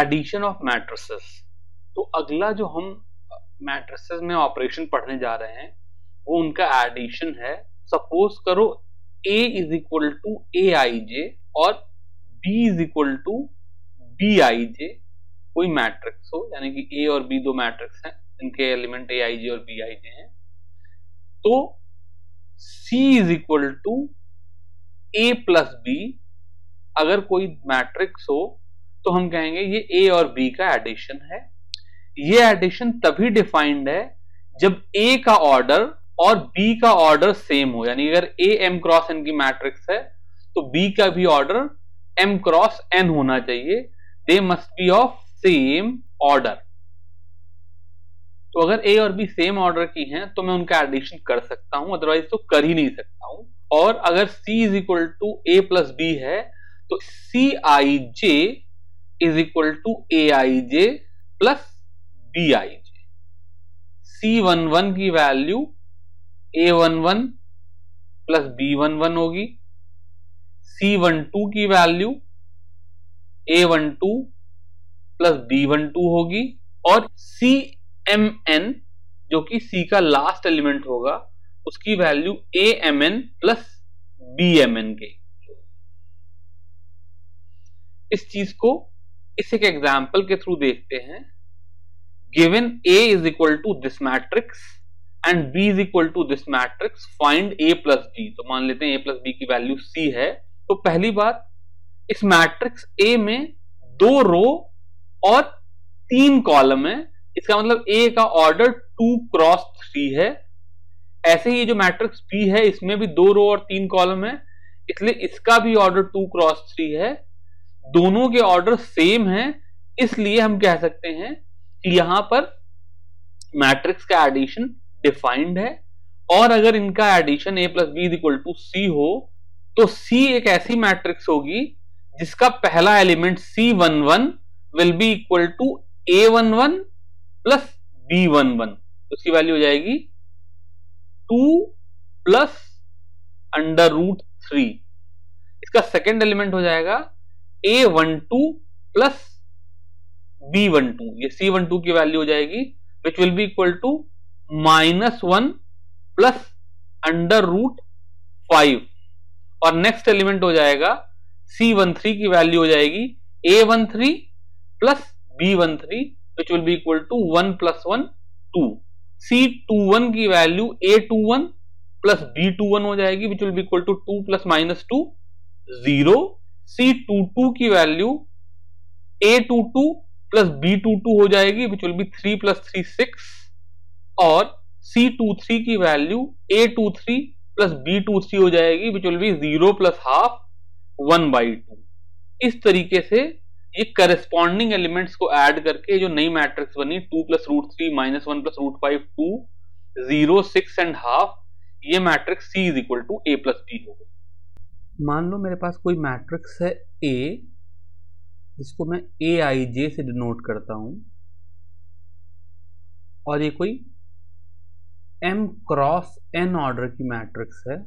Addition of matrices तो अगला जो हम मैट्रिसेस में ऑपरेशन पढ़ने जा रहे हैं वो उनका एडिशन है सपोज करो A is equal to A I J और B is equal to B I J कोई मैट्रिक्स हो यानी कि ए और बी दो मैट्रिक्स हैं इनके एलिमेंट ए आई जे और बी आई जे हैं तो C is equal to A plus B अगर कोई मैट्रिक्स हो तो हम कहेंगे ये ए और बी का एडिशन है ये एडिशन तभी डिफाइंड है जब ए का ऑर्डर और बी का ऑर्डर सेम हो यानी अगर ए एम क्रॉस एन की मैट्रिक्स है तो बी का भी ऑर्डर एम क्रॉस एन होना चाहिए they must be of same order तो अगर ए और बी सेम ऑर्डर की हैं तो मैं उनका एडिशन कर सकता हूं अदरवाइज तो कर ही नहीं सकता हूं और अगर C is equal to A plus B है तो C I J is equal to A I J plus B I J C one one की value A one one plus B one one होगी C one two की value A one two plus B one two होगी और C M N जो कि सी का last element होगा उसकी value A M N plus B M N के इस चीज को इसे एक एग्जाम्पल के थ्रू देखते हैं given A is equal to this matrix and B is equal to this matrix find A plus D तो मान लेते हैं ए प्लस बी की वैल्यू सी है तो पहली बात इस मैट्रिक्स ए में दो रो और तीन कॉलम है इसका मतलब ए का ऑर्डर टू क्रॉस थ्री है ऐसे ही जो मैट्रिक्स बी है इसमें भी दो रो और तीन कॉलम है इसलिए इसका भी ऑर्डर टू क्रॉस थ्री है दोनों के ऑर्डर सेम हैं इसलिए हम कह सकते हैं कि यहां पर मैट्रिक्स का एडिशन डिफाइंड है और अगर इनका addition A plus B equal to C हो तो सी एक ऐसी मैट्रिक्स होगी जिसका पहला element C one one will be equal to A one one plus B one one उसकी वैल्यू हो जाएगी two plus under root three इसका सेकेंड एलिमेंट हो जाएगा A one two plus B one two ये सी वन टू की value हो जाएगी which will be equal to minus one plus under root five और नेक्स्ट एलिमेंट हो जाएगा सी वन थ्री की वैल्यू हो जाएगी A one three plus B one three which will be equal to one plus one two C two one की value A two one plus B two one हो जाएगी which will be equal to two plus minus two zero C two two की value A two two plus B two two हो जाएगी which will be three plus three six और C two three की value A two three plus B two three हो जाएगी which will be zero plus half one by two इस तरीके से ये करेस्पॉन्डिंग एलिमेंट्स को ऐड करके जो नई मैट्रिक्स बनी two plus root three minus one plus root five two zero six and half ये matrix C is equal to A plus B हो गई मान लो मेरे पास कोई मैट्रिक्स है ए जिसको मैं ए आई जे से डिनोट करता हूं और ये कोई एम क्रॉस एन ऑर्डर की मैट्रिक्स है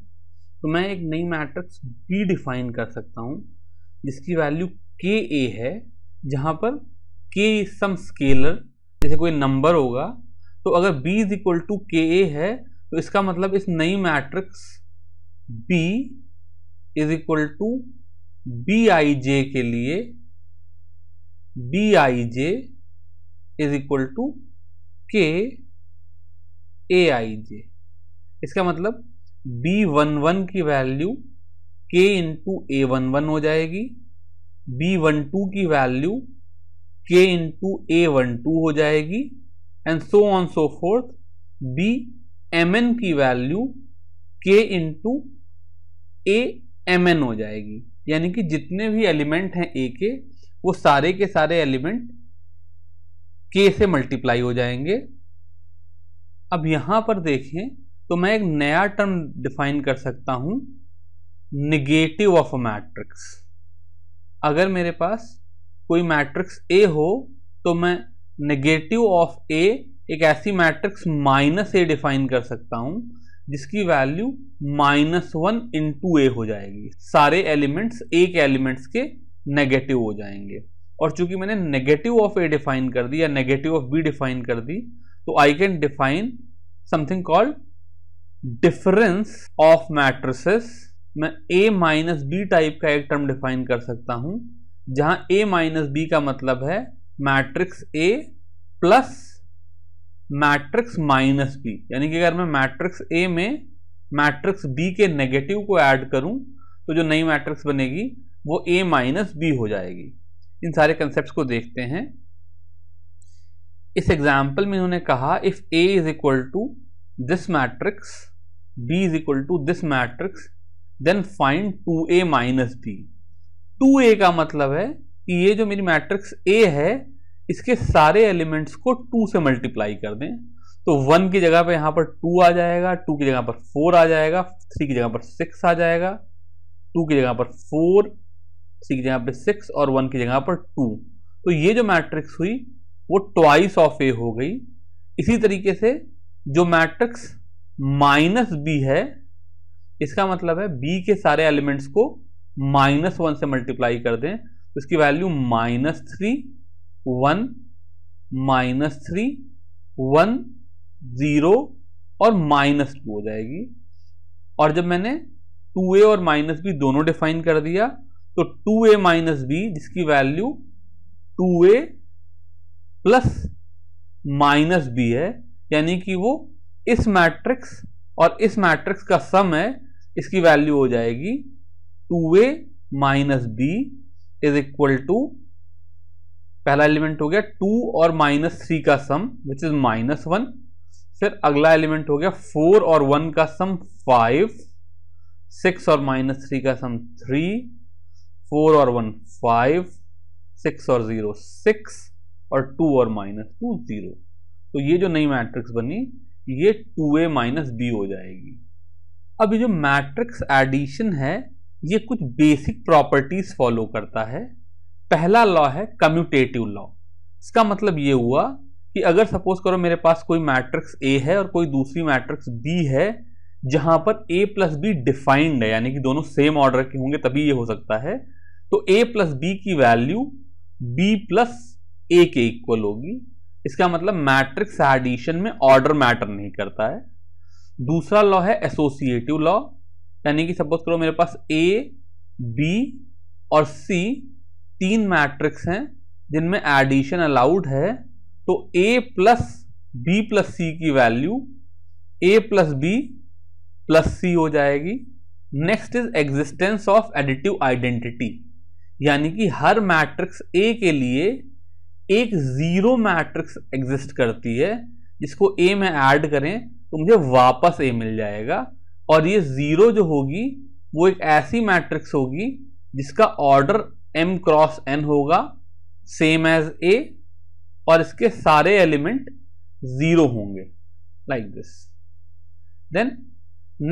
तो मैं एक नई मैट्रिक्स बी डिफाइन कर सकता हूँ जिसकी वैल्यू के ए है जहाँ पर के सम स्केलर जैसे कोई नंबर होगा तो अगर बी इज इक्वल टू के ए है तो इसका मतलब इस नई matrix B is equal to B I J के लिए B I J is equal to के ए आई जे इसका मतलब बी वन वन की value K into A one one हो जाएगी बी वन टू की value K into A one two हो जाएगी and so on so forth B M N की value K into A M N हो जाएगी यानी कि जितने भी एलिमेंट हैं ए के वो सारे के सारे एलिमेंट के से मल्टीप्लाई हो जाएंगे अब यहां पर देखें तो मैं एक नया टर्म डिफाइन कर सकता हूं निगेटिव ऑफ अ मैट्रिक्स अगर मेरे पास कोई मैट्रिक्स ए हो तो मैं निगेटिव ऑफ ए एक ऐसी मैट्रिक्स माइनस ए डिफाइन कर सकता हूं जिसकी value minus one two A हो जाएगी सारे एलिमेंट्स एक एलिमेंट्स के नेगेटिव हो जाएंगे और चूंकि मैंने नेगेटिव ऑफ ए डिफाइन कर दी या नेगेटिव ऑफ बी डिफाइन कर दी तो I can define something called difference of matrices मैं ए माइनस बी टाइप का एक टर्म डिफाइन कर सकता हूं जहां ए माइनस बी का मतलब है matrix A plus matrix minus B यानी कि अगर मैं मैट्रिक्स ए में मैट्रिक्स बी के नेगेटिव को ऐड करूं तो जो नई मैट्रिक्स बनेगी वो ए माइनस बी हो जाएगी इन सारे कंसेप्ट को देखते हैं इस एग्जाम्पल में उन्होंने कहा if A is equal to this matrix B is equal to this matrix then find two A minus B two A का मतलब है कि ये जो मेरी मैट्रिक्स ए है इसके सारे एलिमेंट्स को टू से मल्टीप्लाई कर दें तो वन की जगह पे यहां पर टू आ जाएगा टू की जगह पर फोर आ जाएगा थ्री की जगह पर सिक्स आ जाएगा टू की जगह पर फोर थ्री की जगह पर सिक्स और वन की जगह पर टू तो ये जो मैट्रिक्स हुई वो ट्वाइस ऑफ ए हो गई इसी तरीके से जो मैट्रिक्स माइनस बी है इसका मतलब है बी के सारे एलिमेंट्स को माइनस वन से मल्टीप्लाई कर दें तो इसकी value minus three one minus three one zero और माइनस टू हो जाएगी और जब मैंने टू ए और माइनस बी दोनों डिफाइन कर दिया तो टू ए माइनस बी जिसकी value two A plus minus B है यानी कि वो इस मैट्रिक्स और इस मैट्रिक्स का सम है इसकी वैल्यू हो जाएगी two A minus B is equal to पहला एलिमेंट हो गया टू और माइनस थ्री का sum which is minus one फिर अगला एलिमेंट हो गया फोर और वन का सम फाइव सिक्स और माइनस थ्री का सम थ्री फोर और वन फाइव सिक्स और ज़ीरो सिक्स और टू और माइनस टू ज़ीरो तो ये जो नई मैट्रिक्स बनी ये टू ए माइनस बी हो जाएगी अब ये जो मैट्रिक्स एडिशन है ये कुछ बेसिक प्रॉपर्टीज़ फॉलो करता है पहला लॉ है कम्यूटेटिव लॉ इसका मतलब ये हुआ कि अगर सपोज करो मेरे पास कोई मैट्रिक्स ए है और कोई दूसरी मैट्रिक्स बी है जहां पर ए प्लस बी डिफाइंड है यानी कि दोनों सेम ऑर्डर के होंगे तभी ये हो सकता है तो ए प्लस बी की वैल्यू बी प्लस ए के इक्वल होगी इसका मतलब मैट्रिक्स एडिशन में ऑर्डर मैटर नहीं करता है दूसरा लॉ है एसोसिएटिव लॉ यानी कि सपोज करो मेरे पास ए बी और सी तीन मैट्रिक्स हैं जिनमें एडिशन अलाउड है तो A plus B plus C की value A plus B plus C हो जाएगी next is existence of additive identity यानी कि हर मैट्रिक्स ए के लिए एक ज़ीरो मैट्रिक्स एग्जिस्ट करती है जिसको ए में ऐड करें तो मुझे वापस ए मिल जाएगा और ये ज़ीरो जो होगी वो एक ऐसी मैट्रिक्स होगी जिसका ऑर्डर एम क्रॉस एन होगा सेम एज ए और इसके सारे एलिमेंट जीरो होंगे like this then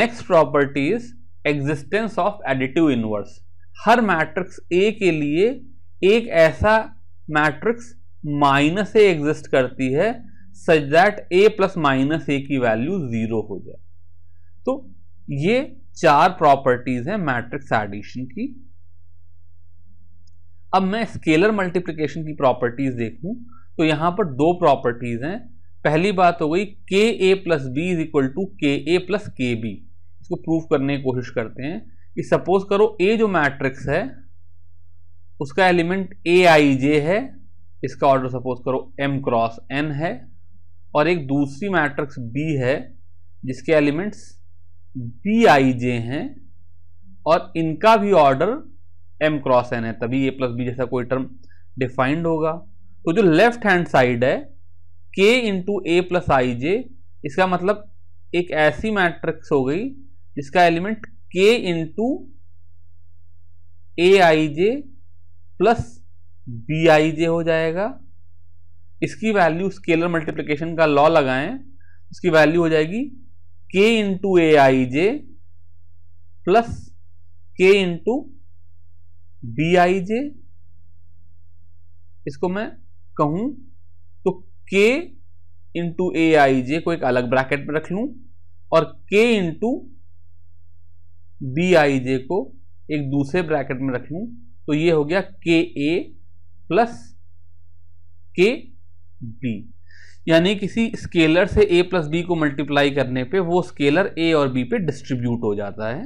next property is existence of additive inverse हर मैट्रिक्स ए के लिए एक ऐसा मैट्रिक्स माइनस ए एग्जिस्ट करती है such that A plus minus A की वैल्यू जीरो हो जाए तो ये चार प्रॉपर्टीज हैं मैट्रिक्स एडिशन की अब मैं स्केलर मल्टीप्लिकेशन की प्रॉपर्टीज देखूं तो यहां पर दो प्रॉपर्टीज हैं पहली बात हो गई k A plus B is equal to के ए प्लस के बी इसको प्रूफ करने की कोशिश करते हैं कि सपोज करो ए जो मैट्रिक्स है उसका एलिमेंट ए आई जे है इसका ऑर्डर सपोज करो एम क्रॉस एन है और एक दूसरी मैट्रिक्स बी है जिसके एलिमेंट्स बी आई जे हैं और इनका भी ऑर्डर एम क्रॉस एन है तभी ए प्लस बी जैसा कोई टर्म डिफाइंड होगा तो जो लेफ्ट हैंड साइड है के इंटू ए प्लस आई जे इसका मतलब एक ऐसी मैट्रिक्स हो गई जिसका element k into A I J plus B I J हो जाएगा इसकी वैल्यू स्केलर मल्टीप्लिकेशन का लॉ लगाएं इसकी वैल्यू हो जाएगी k into A I J plus k into B I J इसको मैं कहूं तो के इंटू ए आई जे को एक अलग ब्रैकेट में रख लूं और के इंटू बी आई जे को एक दूसरे ब्रैकेट में रख लूं तो ये हो गया के ए प्लस के बी यानी किसी स्केलर से ए प्लस बी को मल्टीप्लाई करने पे वो स्केलर ए और बी पे डिस्ट्रीब्यूट हो जाता है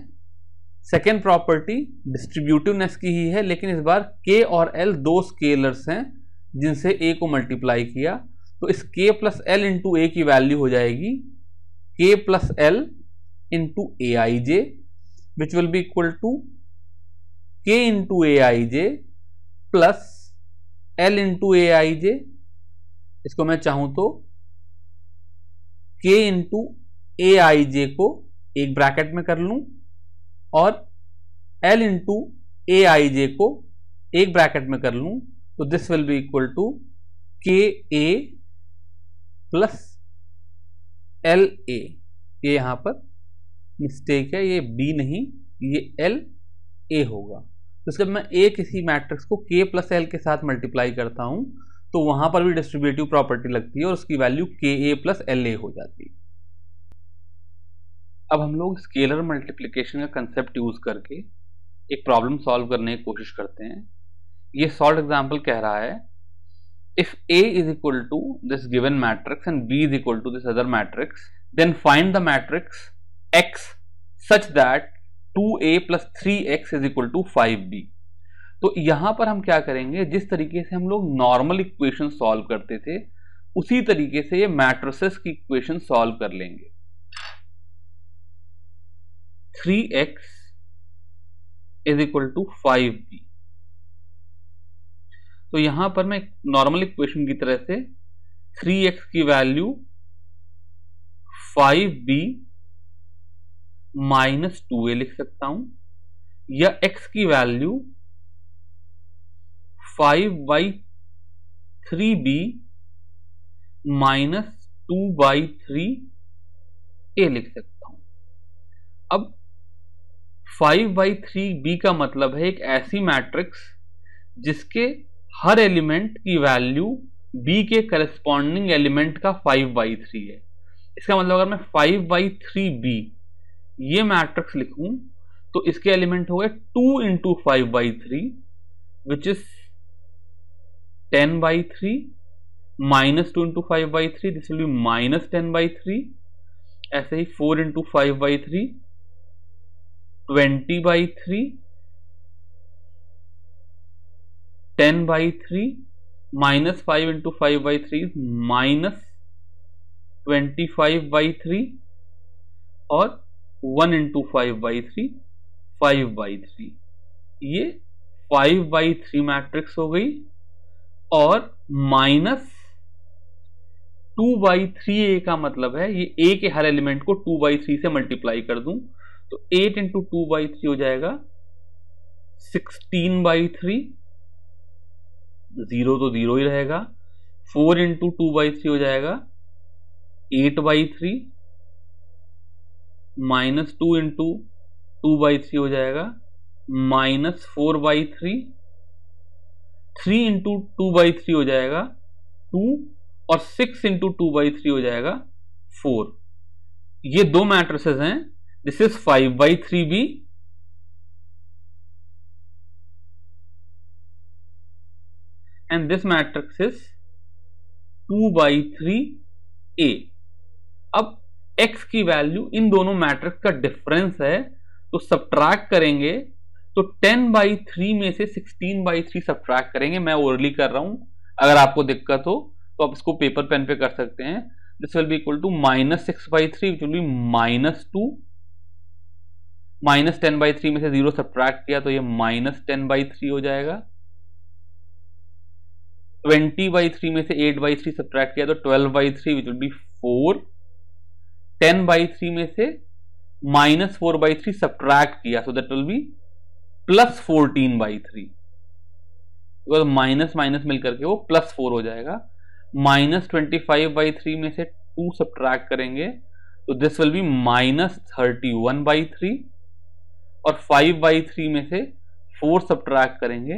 सेकेंड प्रॉपर्टी डिस्ट्रीब्यूटिवनेस की ही है लेकिन इस बार के और एल दो स्केलर्स हैं जिनसे ए को मल्टीप्लाई किया तो इस के प्लस एल इंटू ए की वैल्यू हो जाएगी k plus L into A I J which will be equal to k into A I J plus L into A I J इसको मैं चाहूँ तो के इंटू ए आई जे को एक ब्रैकेट में कर लूँ और एल इंटू ए आई जे को एक ब्रैकेट में कर लू तो this will be equal to के ए प्लस एल ए ये यहाँ पर मिस्टेक है ये बी नहीं ये एल ए होगा तो इसका मैं ए किसी मैट्रिक्स को के प्लस एल के साथ मल्टीप्लाई करता हूँ तो वहां पर भी डिस्ट्रीब्यूटिव प्रॉपर्टी लगती है और उसकी वैल्यू के ए प्लस एल ए हो जाती है अब हम लोग स्केलर मल्टीप्लिकेशन का कंसेप्ट यूज़ करके एक प्रॉब्लम सॉल्व करने की कोशिश करते हैं ये सॉल्ट एग्जाम्पल कह रहा है if A is equal to this given matrix and B is equal to this other matrix then find the matrix X such that two A plus three X is equal to five B तो यहां पर हम क्या करेंगे जिस तरीके से हम लोग नॉर्मल इक्वेशन सॉल्व करते थे उसी तरीके से ये मैट्रिसेस की इक्वेशन सॉल्व कर लेंगे three X is equal to five B तो यहां पर मैं नॉर्मल इक्वेशन की तरह से थ्री एक्स की value five B minus two A लिख सकता हूं या x की value five by three B minus two by three A लिख सकता हूं अब फाइव बाई थ्री बी का मतलब है एक ऐसी मैट्रिक्स जिसके हर एलिमेंट की वैल्यू बी के करस्पॉन्डिंग एलिमेंट का फाइव बाई थ्री है इसका मतलब अगर मैं फाइव बाई थ्री बी ये मैट्रिक्स लिखूं तो इसके एलिमेंट हो गए two into five by three which is ten by three minus two into five by three this will be minus ten by three ऐसे ही four into five by three twenty by three ten by three minus five into five by three minus twenty five by three और one into five by three five by three ये five by three matrix हो गई और minus two by three A का मतलब है ये A के हर एलिमेंट को टू बाई थ्री से मल्टीप्लाई कर दूं तो eight into two by three हो जाएगा सिक्सटीन बाई थ्री जीरो तो जीरो ही रहेगा four into two by three हो जाएगा eight by three minus two into two by three हो जाएगा minus four by three three into two by three हो जाएगा टू और six into two by three हो जाएगा फोर ये दो मैट्रिसेस हैं this is 5 by 3b and this matrix is 2 by 3a अब x की वैल्यू इन दोनों मैट्रिक्स का डिफरेंस है तो सब्ट्रैक्ट करेंगे तो 10 बाई थ्री में से 16 बाई थ्री सब्ट्रैक्ट करेंगे मैं ओरली कर रहा हूं अगर आपको दिक्कत हो तो आप इसको पेपर पेन पे कर सकते हैं this will be equal to minus six by three which will be minus two minus ten by three में से जीरो सब्ट्रैक्ट किया तो ये माइनस टेन बाई थ्री हो जाएगा ट्वेंटी बाई थ्री में से एट बाई थ्री सब्ट्रैक्ट किया तो twelve by three which would be four ten by three में से minus four by three subtract किया so that will be plus fourteen by three because minus minus मिलकर के वो प्लस फोर हो जाएगा minus twenty five by three में से टू सब्ट्रैक्ट करेंगे तो this will be minus thirty one by three और फाइव बाई थ्री में से फोर सब्ट्रैक्ट करेंगे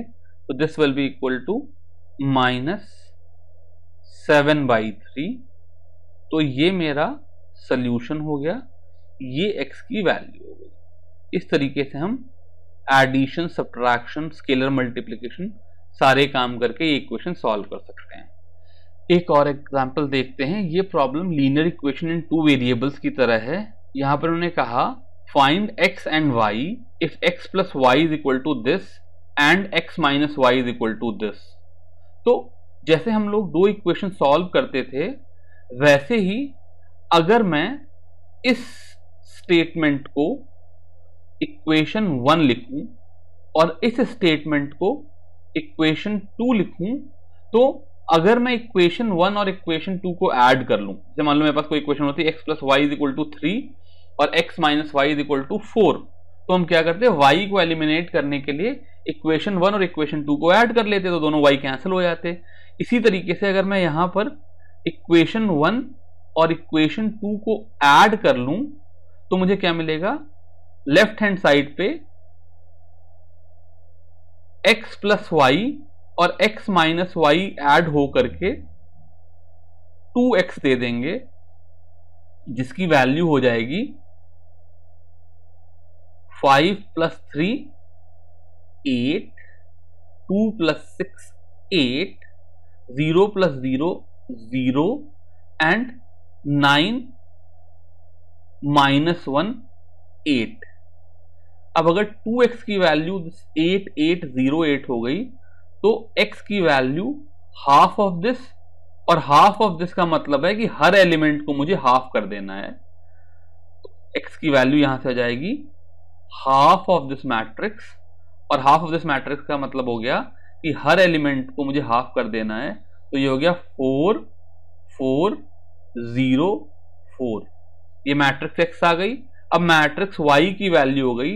तो this will be equal to minus seven by three तो ये मेरा सल्यूशन हो गया ये एक्स की वैल्यू हो गई इस तरीके से हम एडिशन सब्ट्रैक्शन स्केलर मल्टीप्लीकेशन सारे काम करके ये इक्वेशन सॉल्व कर सकते हैं एक और एग्जांपल देखते हैं ये problem linear equation in two variables की तरह है यहां पर उन्होंने कहा find x and y if x plus Y is equal to this and x minus Y is equal to this तो जैसे हम लोग दो इक्वेशन सॉल्व करते थे वैसे ही अगर मैं इस स्टेटमेंट को इक्वेशन वन लिखूं और इस स्टेटमेंट को इक्वेशन टू लिखूं तो अगर मैं इक्वेशन वन और इक्वेशन टू को ऐड कर लूं जैसे मान लो मेरे पास कोई इक्वेशन होती है X plus Y is equal to three और x minus Y is equal to four तो हम क्या करते हैं वाई को एलिमिनेट करने के लिए इक्वेशन वन और इक्वेशन टू को ऐड कर लेते तो दोनों वाई कैंसिल हो जाते इसी तरीके से अगर मैं यहां पर इक्वेशन वन और इक्वेशन टू को ऐड कर लूं तो मुझे क्या मिलेगा लेफ्ट हैंड साइड पे x प्लस वाई और x माइनस वाई एड हो करके 2x दे देंगे जिसकी वैल्यू हो जाएगी five plus three eight two plus six eight zero plus zero zero and nine minus one eight अब अगर टू एक्स की value eight eight zero eight हो गई तो x की वैल्यू हाफ ऑफ दिस और हाफ ऑफ दिस का मतलब है कि हर एलिमेंट को मुझे हाफ कर देना है तो x की वैल्यू यहां से आ जाएगी हाफ ऑफ दिस मैट्रिक्स और हाफ ऑफ दिस मैट्रिक्स का मतलब हो गया कि हर एलिमेंट को मुझे हाफ कर देना है तो ये हो गया फोर फोर जीरो फोर ये मैट्रिक्स एक्स आ गई अब मैट्रिक्स वाई की वैल्यू हो गई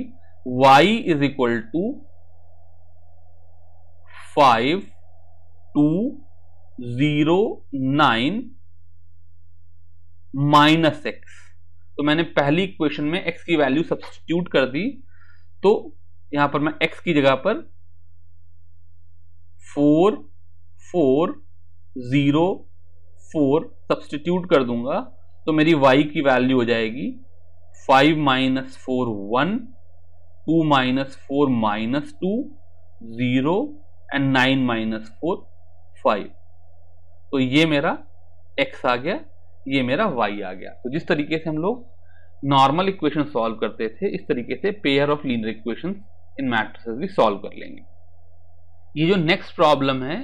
Y is equal to five two zero nine minus X तो मैंने पहली इक्वेशन में एक्स की वैल्यू सब्सटीट्यूट कर दी तो यहां पर मैं एक्स की जगह पर four four zero four substitute कर दूंगा तो मेरी वाई की वैल्यू हो जाएगी five minus four one two minus four minus two zero and nine minus four five तो ये मेरा एक्स आ गया ये मेरा वाई आ गया तो जिस तरीके से हम लोग नॉर्मल इक्वेशन सॉल्व करते थे इस तरीके से pair of linear equation in matrices भी सॉल्व कर लेंगे ये जो नेक्स्ट प्रॉब्लम है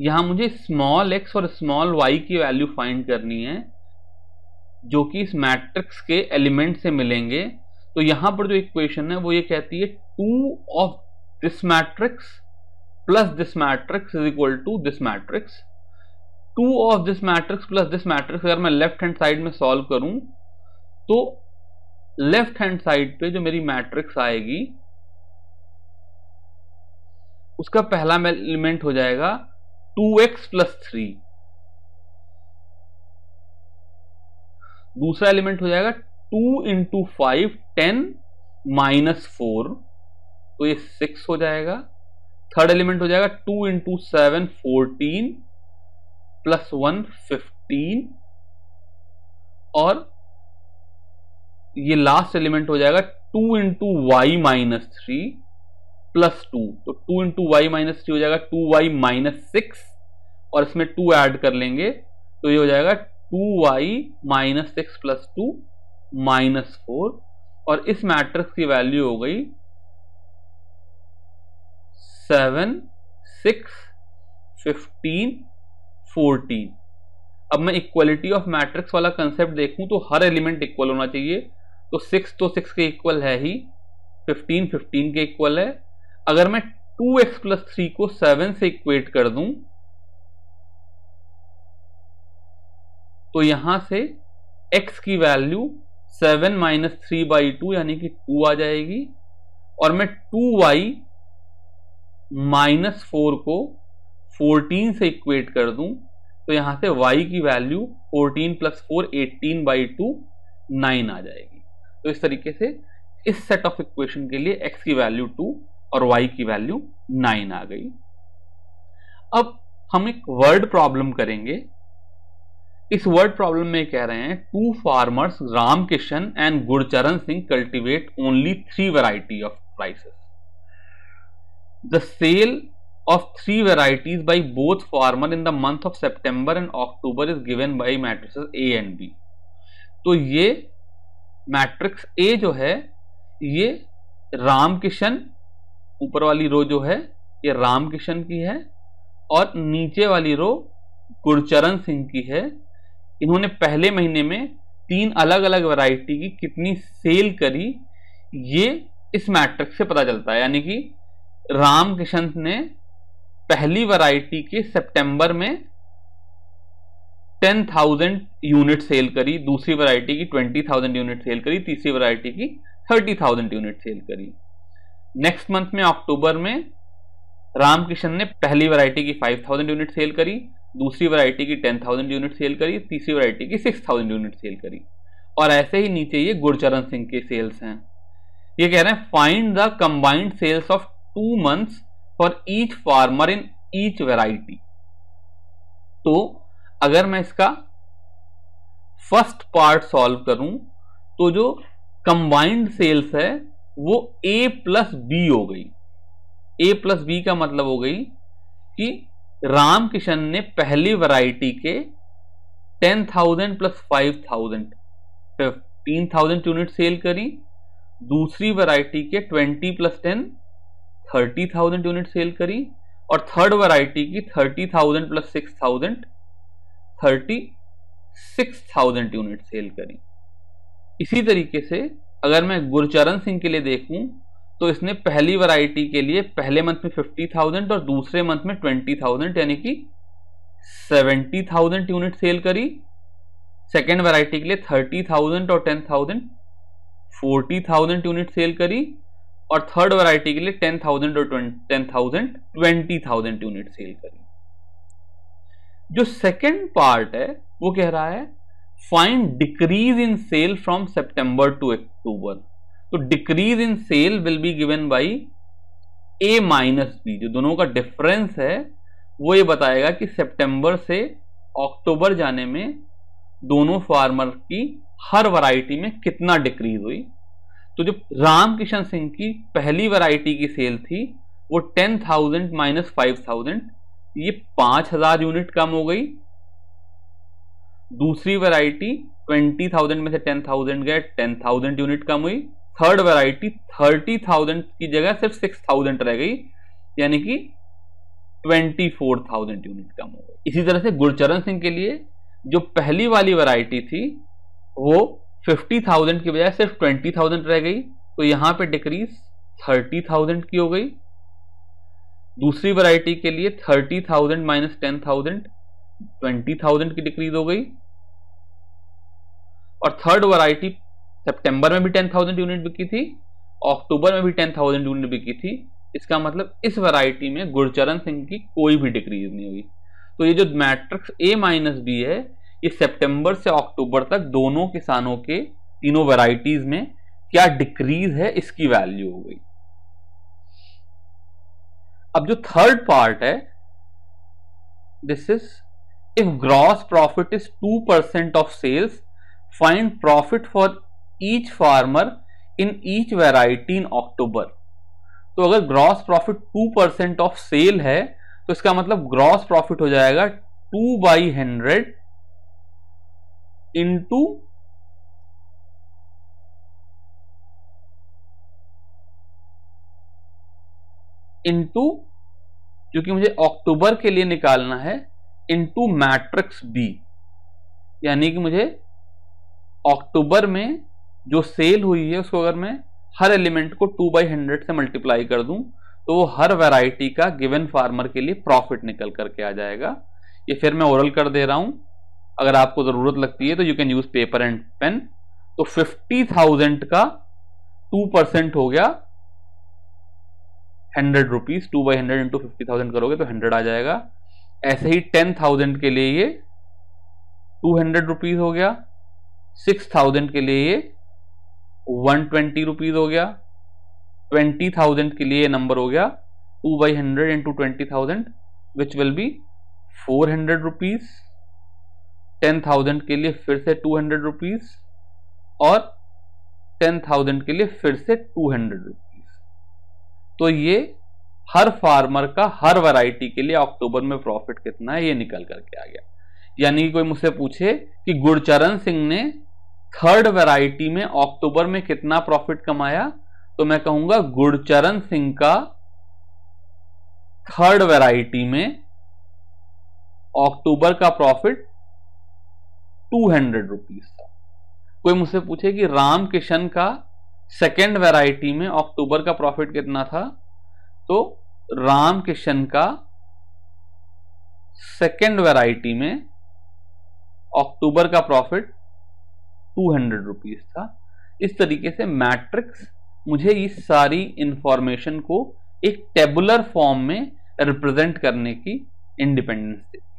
यहां मुझे स्मॉल एक्स और स्मॉल वाई की वैल्यू फाइंड करनी है जो कि इस मैट्रिक्स के एलिमेंट से मिलेंगे तो यहां पर जो इक्वेशन है वो ये कहती है two of this matrix plus this matrix is equal to this matrix two of this matrix plus this matrix अगर मैं लेफ्ट हैंड साइड में सॉल्व करूं तो लेफ्ट हैंड साइड पे जो मेरी मैट्रिक्स आएगी उसका पहला एलिमेंट हो जाएगा टू एक्स प्लस थ्री दूसरा एलिमेंट हो जाएगा two into five ten minus four तो ये सिक्स हो जाएगा थर्ड एलिमेंट हो जाएगा two into seven fourteen plus one fifteen और ये लास्ट एलिमेंट हो जाएगा two into Y minus three plus two तो two into Y minus three हो जाएगा टू वाई माइनस सिक्स और इसमें टू ऐड कर लेंगे तो ये हो जाएगा two Y minus six plus two minus four और इस मैट्रिक्स की वैल्यू हो गई सेवन सिक्स फिफ्टीन फोर्टीन अब मैं इक्वलिटी ऑफ मैट्रिक्स वाला कंसेप्ट देखूं तो हर एलिमेंट इक्वल होना चाहिए तो सिक्स तो सिक्स के इक्वल है ही फिफ्टीन फिफ्टीन के इक्वल है अगर मैं टू एक्स प्लस थ्री को सेवन से इक्वेट कर दूं तो यहां से एक्स की value seven minus three by two यानी कि टू आ जाएगी और मैं टू वाई माइनस फोर को फोर्टीन से इक्वेट कर दूं तो यहां से y की value 14 plus four eighteen by two nine आ जाएगी तो इस तरीके से इस सेट ऑफ इक्वेशन के लिए x की वैल्यू टू और y की वैल्यू नाइन आ गई अब हम एक वर्ड प्रॉब्लम करेंगे इस वर्ड प्रॉब्लम में कह रहे हैं two farmers Ramkishan and Gurcharan Singh cultivate only three variety of rices the sale of three varieties by both farmer in the month of September and October is given by matrices A and B. तो ये matrix A जो है ये राम किशन ऊपर वाली रो जो है ये राम किशन की है और नीचे वाली रो गुरचरण सिंह की है इन्होंने पहले महीने में तीन अलग अलग वैरायटी की कितनी सेल करी ये इस मैट्रिक्स से पता चलता है यानी कि राम किशन ने पहली वैरायटी के सितंबर में टेन थाउजेंड यूनिट सेल करी दूसरी वैरायटी की ट्वेंटी थाउजेंड यूनिट सेल करी तीसरी वैरायटी की थर्टी थाउजेंड यूनिट सेल करी नेक्स्ट मंथ में अक्टूबर में रामकिशन ने पहली वैरायटी की फाइव थाउजेंड यूनिट सेल करी दूसरी वैरायटी की टेन थाउजेंड यूनिट सेल करी तीसरी वैरायटी की सिक्स थाउजेंड यूनिट सेल करी और ऐसे ही नीचे ये गुरचरण सिंह के सेल्स हैं ये कह रहे हैं find the combined sales of two months for each farmer in each variety तो अगर मैं इसका फर्स्ट पार्ट सॉल्व करूं तो जो कंबाइंड सेल्स है वो ए प्लस बी हो गई ए प्लस बी का मतलब हो गई कि राम किशन ने पहली वैरायटी के ten thousand plus five thousand fifteen thousand unit sale करी दूसरी वैरायटी के twenty plus ten thirty thousand unit sale करी और थर्ड वैरायटी की thirty thousand plus six thousand thirty six thousand unit sale करी इसी तरीके से अगर मैं गुरचरण सिंह के लिए देखूं तो इसने पहली वैरायटी के लिए पहले मंथ में फिफ्टी थाउजेंड और दूसरे मंथ में ट्वेंटी थाउजेंड यानी कि सेवेंटी थाउजेंड यूनिट सेल करी सेकेंड वैरायटी के लिए थर्टी थाउजेंड और ten thousand forty thousand unit sale करी और थर्ड वैरायटी के लिए टेन थाउजेंड और ten thousand twenty thousand unit sale करी जो सेकेंड पार्ट है वो कह रहा है find decrease in sale from September to October तो decrease in sale will be given by A minus B जो दोनों का डिफरेंस है वो ये बताएगा कि सितंबर से अक्टूबर जाने में दोनों फार्मर की हर वैरायटी में कितना डिक्रीज हुई तो जो राम किशन सिंह की पहली वैरायटी की सेल थी वो ten thousand minus five thousand ये पांच हजार यूनिट कम हो गई दूसरी वैरायटी ट्वेंटी थाउजेंड में से टेन थाउजेंड गए टेन थाउजेंड यूनिट कम हुई थर्ड वैरायटी थर्टी थाउजेंड की जगह सिर्फ सिक्स थाउजेंड रह गई यानी कि ट्वेंटी फोर थाउजेंड यूनिट कम हो गई इसी तरह से गुरचरण सिंह के लिए जो पहली वाली वैरायटी थी वो फिफ्टी थाउजेंड की बजाय सिर्फ ट्वेंटी थाउजेंड रह गई तो यहां पे डिक्रीज थर्टी थाउजेंड की हो गई दूसरी वैरायटी के लिए thirty thousand minus ten thousand twenty thousand की डिक्रीज हो गई और थर्ड वैरायटी सितंबर में भी टेन थाउजेंड यूनिट बिकी थी अक्टूबर में भी टेन थाउजेंड यूनिट बिकी थी इसका मतलब इस वैरायटी में गुरचरण सिंह की कोई भी डिक्रीज नहीं हुई तो ये जो मैट्रिक्स ए माइनस बी है कि सितंबर से अक्टूबर तक दोनों किसानों के तीनों वैरायटीज में क्या डिक्रीज है इसकी वैल्यू हो गई अब जो थर्ड पार्ट है this is if gross profit is two percent of sales find profit for each farmer in each variety in October तो अगर gross profit two percent of sale है तो इसका मतलब ग्रॉस प्रॉफिट हो जाएगा two by hundred into into क्योंकि मुझे अक्टूबर के लिए निकालना है इंटू मैट्रिक्स बी यानी कि मुझे अक्टूबर में जो सेल हुई है उसको अगर मैं हर एलिमेंट को टू बाई हंड्रेड से मल्टीप्लाई कर दूं तो वो हर वैरायटी का गिवन फार्मर के लिए प्रॉफिट निकल करके आ जाएगा ये फिर मैं ओरल कर दे रहा हूं अगर आपको ज़रूरत लगती है तो you can use paper and pen तो फिफ्टी थाउजेंड का टू परसेंट हो गया hundred rupees two by hundred into fifty thousand करोगे तो हंड्रेड आ जाएगा ऐसे ही टेन थाउजेंड के लिए ये टू हंड्रेड रुपीज़ हो गया सिक्स थाउजेंड के लिए ये वन ट्वेंटी रुपीज़ हो गया ट्वेंटी थाउजेंड के लिए ये नंबर हो गया two by hundred into twenty thousand which will be four hundred rupees ten thousand के लिए फिर से टू हंड्रेड रुपीज और टेन थाउजेंड के लिए फिर से टू हंड्रेड रुपीज तो ये हर फार्मर का हर वैरायटी के लिए अक्टूबर में प्रॉफिट कितना है ये निकल करके आ गया यानी कोई मुझसे पूछे कि गुरचरण सिंह ने थर्ड वैरायटी में अक्टूबर में कितना प्रॉफिट कमाया तो मैं कहूंगा गुरचरण सिंह का थर्ड वैरायटी में अक्टूबर का प्रॉफिट टू हंड्रेड रुपीज था कोई मुझसे पूछे कि राम किशन का सेकेंड वेराइटी में अक्टूबर का प्रॉफिट कितना था तो राम किशन का सेकेंड वेराइटी में अक्टूबर का प्रॉफिट टू हंड्रेड रुपीज था इस तरीके से मैट्रिक्स मुझे इस सारी इंफॉर्मेशन को एक टेबुलर फॉर्म में रिप्रेजेंट करने की इंडिपेंडेंस देती